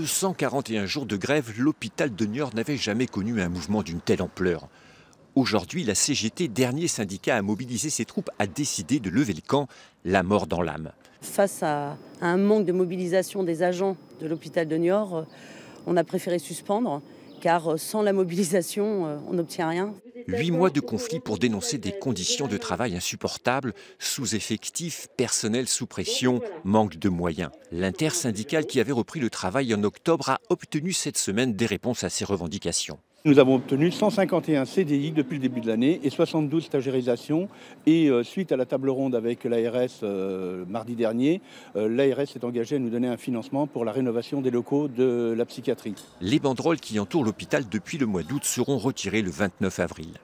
241 jours de grève, l'hôpital de Niort n'avait jamais connu un mouvement d'une telle ampleur. Aujourd'hui, la CGT, dernier syndicat à mobiliser ses troupes, a décidé de lever le camp, la mort dans l'âme. Face à un manque de mobilisation des agents de l'hôpital de Niort, euh, on a préféré suspendre, car euh, sans la mobilisation, euh, on n'obtient rien. Huit mois de conflit pour dénoncer des conditions de travail insupportables, sous-effectifs, personnel sous pression, manque de moyens. L'intersyndicale qui avait repris le travail en octobre a obtenu cette semaine des réponses à ses revendications. Nous avons obtenu 151 CDI depuis le début de l'année et 72 stagérisations. Et euh, suite à la table ronde avec l'ARS euh, mardi dernier, euh, l'ARS s'est engagée à nous donner un financement pour la rénovation des locaux de la psychiatrie. Les banderoles qui entourent l'hôpital depuis le mois d'août seront retirées le 29 avril.